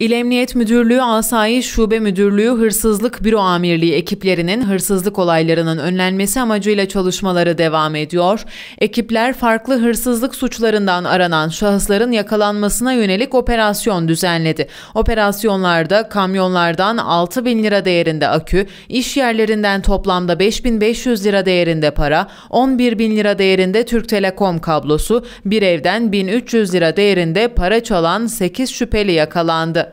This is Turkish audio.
İl Emniyet Müdürlüğü Asayiş Şube Müdürlüğü Hırsızlık Büro Amirliği ekiplerinin hırsızlık olaylarının önlenmesi amacıyla çalışmaları devam ediyor. Ekipler farklı hırsızlık suçlarından aranan şahısların yakalanmasına yönelik operasyon düzenledi. Operasyonlarda kamyonlardan 6 bin lira değerinde akü, iş yerlerinden toplamda 5500 lira değerinde para, 11 bin lira değerinde Türk Telekom kablosu, bir evden 1300 lira değerinde para çalan 8 şüpheli yakalandı.